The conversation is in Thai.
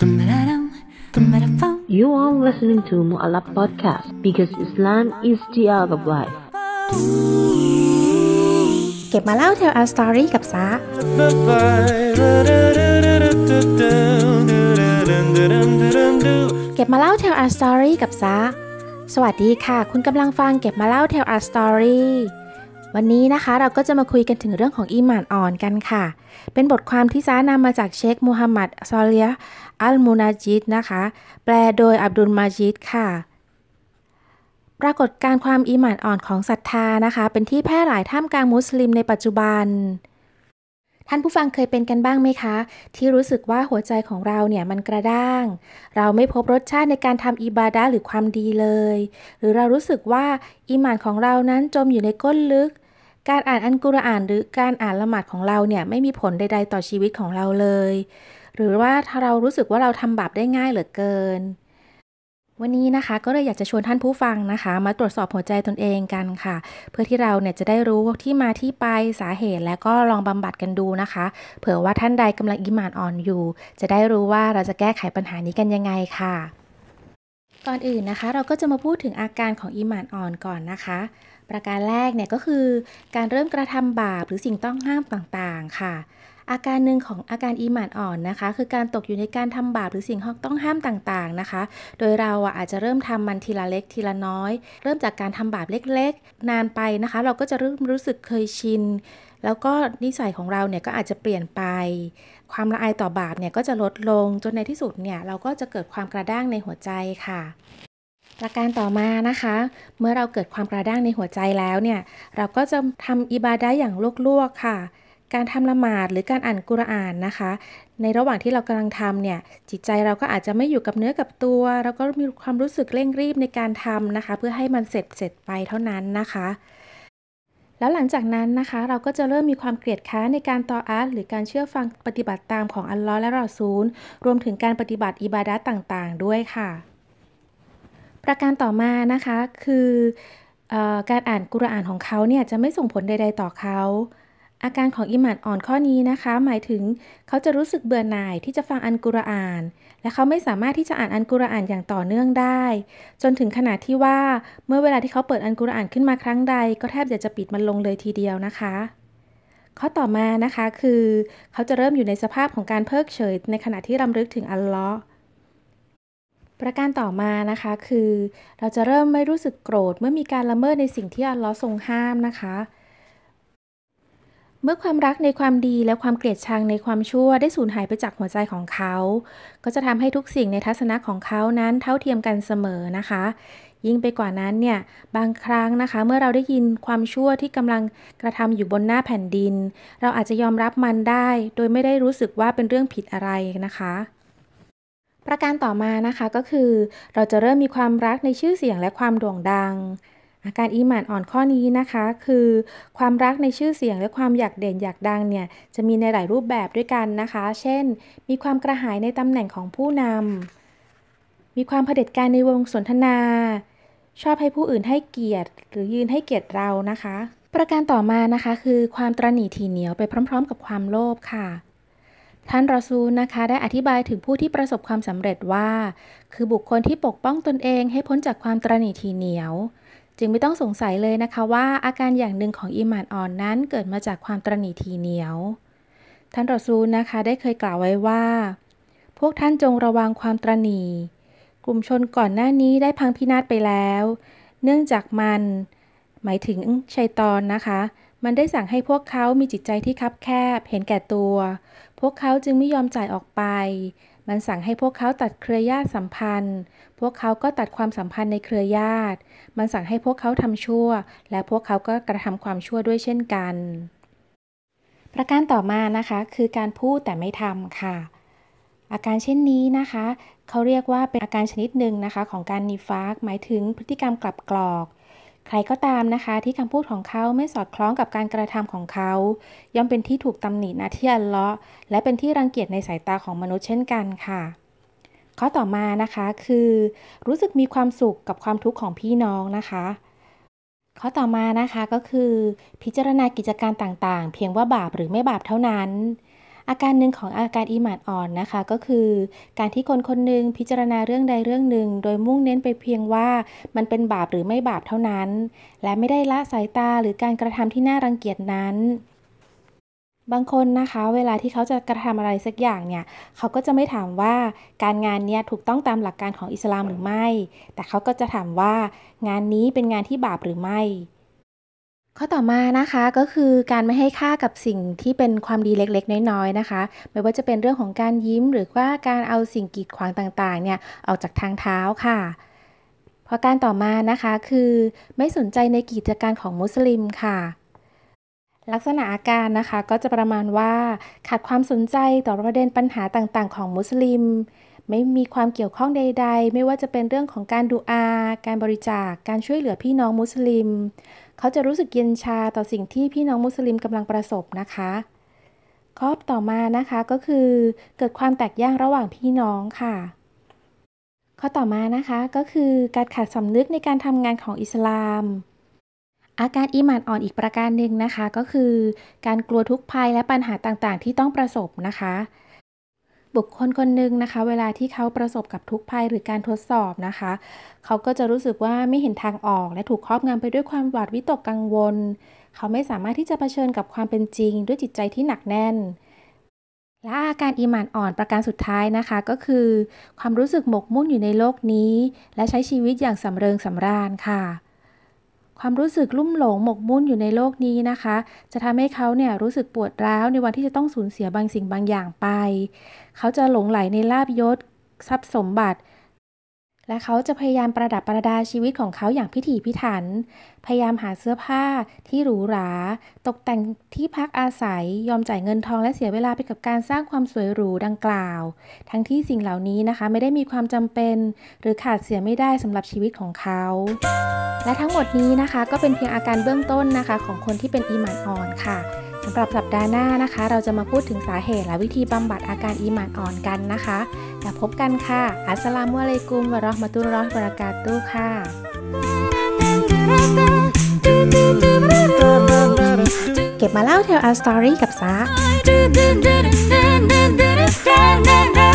You are listening to m u a l a Podcast because Islam is the a t of life. เก็บมาเล่าเทลอาสตอรี่กับซะเก็บมาเล่าเทลอาสตอรี่กับซาสวัสดีค่ะคุณกำลังฟังเก็บมาเล่าเทลอาสตอรี่วันนี้นะคะ เราก็จะมาคุยกันถึงเรื่องของอีหมานอ่อนกันค่ะ เป็นบทความที่ซ้านำมาจากเชค มูฮัมหมัด ซอเลีย อัลมูนาจิดนะคะ แปลโดยอับดุล มาจิดค่ะ ปรากฏการความอีหมานอ่อนของศรัทธานะคะ เป็นที่แพร่หลายท่ามกลางมุสลิมในปัจจุบันท่านผู้ฟังเคยเป็นกันบ้างไหมคะที่รู้สึกว่าหัวใจของเราเนี่ยมันกระด้าง เราไม่พบรสชาติในการทำอิบาดะหรือความดีเลย หรือเรารู้สึกว่าอิมานของเรานั้นจมอยู่ในก้นลึก การอ่านอันกุรอานหรือการอ่านละหมาดของเราเนี่ยไม่มีผลใดๆต่อชีวิตของเราเลย หรือว่าถ้าเรารู้สึกว่าเราทำบาปได้ง่ายเหลือเกินวันนี้นะคะก็เลยอยากจะชวนท่านผู้ฟังนะคะ มาตรวจสอบหัวใจตนเองกันค่ะ เพื่อที่เราเนี่ยจะได้รู้ที่มาที่ไปสาเหตุและก็ลองบำบัดกันดูนะคะ เผื่อว่าท่านใดกำลังอิมานอ่อนอยู่ จะได้รู้ว่าเราจะแก้ไขปัญหานี้กันยังไงค่ะ ก่อนอื่นนะคะเราก็จะมาพูดถึงอาการของอิมานอ่อนก่อนนะคะ ประการแรกเนี่ยก็คือการเริ่มกระทำบาปหรือสิ่งต้องห้ามต่างๆค่ะอาการหนึ่งของอาการอีหมานอ่อนนะคะ คือการตกอยู่ในการทำบาปหรือสิ่งต้องห้ามต่างๆนะคะ โดยเราอาจจะเริ่มทำมันทีละเล็กทีละน้อย เริ่มจากการทำบาปเล็กๆ นานไปนะคะ เราก็จะเริ่มรู้สึกเคยชินแล้วก็นิสัยของเราเนี่ยก็อาจจะเปลี่ยนไป ความละอายต่อบาปเนี่ยก็จะลดลงจนในที่สุดเนี่ยเราก็จะเกิดความกระด้างในหัวใจค่ะประการต่อมานะคะ เมื่อเราเกิดความกระด้างในหัวใจแล้วเนี่ย เราก็จะทำอิบาได้อย่างลวกๆค่ะการทำละหมาดหรือการอ่านกุรอาน นะคะ ในระหว่างที่เรากำลังทำเนี่ยจิตใจเราก็อาจจะไม่อยู่กับเนื้อกับตัว เราก็มีความรู้สึกเร่งรีบในการทำนะคะ เพื่อให้มันเสร็จเสร็จไปเท่านั้นนะคะ แล้วหลังจากนั้นนะคะเราก็จะเริ่มมีความเกลียดค้าในการต่ออาร์หรือการเชื่อฟังปฏิบัติตามของอัลลอฮ์และรอซูลรวมถึงการปฏิบัติอิบาดะต่างๆ ด้วยค่ะ ประการต่อมานะคะคือการอ่านกุรอานของเขาเนี่ยจะไม่ส่งผลใดๆต่อเขาอาการของอิหมัดอ่อนข้อนี้นะคะ หมายถึงเขาจะรู้สึกเบื่อหน่ายที่จะฟังอันกุรอาน และเขาไม่สามารถที่จะอ่านอันกุรอานอย่างต่อเนื่องได้ จนถึงขนาดที่ว่าเมื่อเวลาที่เขาเปิดอันกุรอานขึ้นมาครั้งใดก็แทบอยากจะปิดมันลงเลยทีเดียวนะคะ ข้อต่อมานะคะคือ เขาจะเริ่มอยู่ในสภาพของการเพิกเฉยในขณะที่รำลึกถึงอัลลอฮ์ประการต่อมานะคะคือ เราจะเริ่มไม่รู้สึกโกรธเมื่อมีการละเมิดในสิ่งที่อัลลอฮ์ทรงห้ามนะคะเมื่อความรักในความดีและความเกลียดชังในความชั่วได้สูญหายไปจากหัวใจของเขา ก็จะทำให้ทุกสิ่งในทัศนะของเขานั้น เท่าเทียมกันเสมอนะคะ ยิ่งไปกว่านั้นเนี่ยบางครั้งนะคะ เมื่อเราได้ยินความชั่วที่กำลังกระทำอยู่บนหน้าแผ่นดิน เราอาจจะยอมรับมันได้ โดยไม่ได้รู้สึกว่าเป็นเรื่องผิดอะไรนะคะ ประการต่อมานะคะก็คือ เราจะเริ่มมีความรักในชื่อเสียงและความโด่งดังอาการอีหมานอ่อนข้อนี้นะคะ คือ ความรักในชื่อเสียงและความอยากเด่นอยากดังเนี่ยจะมีในหลายรูปแบบด้วยกันนะคะ เช่น มีความกระหายในตำแหน่งของผู้นำมีความเผด็จการในวงสนทนา ชอบให้ผู้อื่นให้เกียรติ หรือยืนให้เกียรติเรานะคะ ประการต่อมานะคะคือความตรหนี่ทีเหนียวไปพร้อม ๆ กับความโลภค่ะ ท่านรอซูนะคะได้อธิบายถึงผู้ที่ประสบความสำเร็จว่า คือบุคคลที่ปกป้องตนเองให้พ้นจากความตรหนี่ทีเหนียวจึงไม่ต้องสงสัยเลยนะคะว่าอาการอย่างหนึ่งของอิมานอ่อนนั้นเกิดมาจากความตรณีทีเหนียว ท่านรอซูลนะคะได้เคยกล่าวไว้ว่า พวกท่านจงระวังความตรณี กลุ่มชนก่อนหน้านี้ได้พังพินาศไปแล้ว เนื่องจากมันหมายถึงชัยตอนนะคะมันได้สั่งให้พวกเขามีจิตใจที่คับแคบ เห็นแก่ตัว พวกเขาจึงไม่ยอมจ่ายออกไป มันสั่งให้พวกเขาตัดเครือญาติสัมพันธ์ พวกเขาก็ตัดความสัมพันธ์ในเครือญาติ มันสั่งให้พวกเขาทำชั่ว และพวกเขา ก็กระทำความชั่วด้วยเช่นกัน ประการต่อมา นะคะ คือการพูดแต่ไม่ทำ ค่ะ อาการเช่นนี้นะคะ เขาเรียกว่าเป็นอาการชนิดหนึ่งนะคะ ของการนิฟากหมายถึงพฤติกรรมกลับกรอกใครก็ตามนะคะที่คำพูดของเขาไม่สอดคล้องกับการกระทำของเขาย่อมเป็นที่ถูกตำหนินะที่อัลเลาะห์และเป็นที่รังเกียจในสายตาของมนุษย์เช่นกันค่ะข้อต่อมานะคะคือ รู้สึกมีความสุขกับความทุกข์ของพี่น้องนะคะข้อต่อมานะคะก็คือ พิจารณากิจการต่าง ๆ เพียงว่าบาปหรือไม่บาปเท่านั้นอาการหนึ่งของอาการอิหมาดอ่อนนะคะ ก็คือการที่คนคนหนึ่งพิจารณาเรื่องใดเรื่องหนึ่ง โดยมุ่งเน้นไปเพียงว่ามันเป็นบาปหรือไม่บาปเท่านั้น และไม่ได้ละสายตาหรือการกระทำที่น่ารังเกียจนั้น บางคนนะคะ เวลาที่เขาจะกระทำอะไรสักอย่างเนี่ย เขาก็จะไม่ถามว่าการงานเนี่ยถูกต้องตามหลักการของอิสลามหรือไม่ แต่เขาก็จะถามว่า งานนี้เป็นงานที่บาปหรือไม่ข้อต่อมานะคะก็คือการไม่ให้ค่ากับสิ่งที่เป็นความดีเล็ก ๆ น้อยๆนะคะ ไม่ว่าจะเป็นเรื่องของการยิ้มหรือว่าการเอาสิ่งกีดขวางต่างๆ เนี่ย ออกจากทางเท้าค่ะพอการต่อมานะคะคือไม่สนใจในกิจการของมุสลิมค่ะ ลักษณะอาการนะคะก็จะประมาณว่า ขาดความสนใจต่อประเด็นปัญหาต่างๆของมุสลิม ไม่มีความเกี่ยวข้องใด ๆ ไม่ว่าจะเป็นเรื่องของการดูอาการบริจาคกการช่วยเหลือพี่น้องมุสลิมเขาจะรู้สึกเย็นชาต่อสิ่งที่พี่น้องมุสลิมกำลังประสบนะคะ ข้อต่อมานะคะก็คือเกิดความแตกแยกระหว่างพี่น้องค่ะ ข้อต่อมานะคะก็คือ การขาดสำนึกในการทำงานของอิสลาม อาการอิมานอ่อนอีกประการหนึ่งนะคะ ก็คือการกลัวทุกภัยและปัญหาต่างๆ ที่ต้องประสบนะคะบุคคลคนหนึ่งนะคะเวลาที่เขาประสบกับทุกภัยหรือการทดสอบนะคะเขาก็จะรู้สึกว่าไม่เห็นทางออกและถูกครอบงำไปด้วยความหวาดวิตกกังวลเขาไม่สามารถที่จะเผชิญกับความเป็นจริงด้วยจิตใจที่หนักแน่น และอาการอิมานอ่อนประการสุดท้ายนะคะก็คือ ความรู้สึกหมกมุ่นอยู่ในโลกนี้ และใช้ชีวิตอย่างสำเริงสำราญค่ะความรู้สึกลุ่มหลง หมกมุ่นอยู่ในโลกนี้นะคะ จะทำให้เขาเนี่ยรู้สึกปวดร้าว ในวันที่จะต้องสูญเสียบางสิ่งบางอย่างไป เขาจะหลงไหลในลาบยศทรัพย์สมบัติและเขาจะพยายามประดับประดาชีวิตของเขาอย่างพิถีพิถัน พยายามหาเสื้อผ้าที่หรูหรา ตกแต่งที่พักอาศัย ยอมจ่ายเงินทอง และเสียเวลาไปกับการสร้างความสวยหรูดังกล่าว ทั้งที่สิ่งเหล่านี้นะคะ ไม่ได้มีความจำเป็น หรือขาดเสียไม่ได้สำหรับชีวิตของเขา และทั้งหมดนี้นะคะก็เป็นเพียงอาการเบื้องต้นนะคะ ของคนที่เป็นอีหมันอ่อนค่ะสำหรับสัปดาห์หน้านะคะ เราจะมาพูดถึงสาเหตุและวิธีบำบัดอาการอีหมันอ่อนกันนะคะ แล้วพบกันค่ะ อัสลามุอะลัยกุม วะราะห์มะตุลลอฮิวะบะเราะกาตุค่ะ เก็บมาเล่า Tell our story กับซา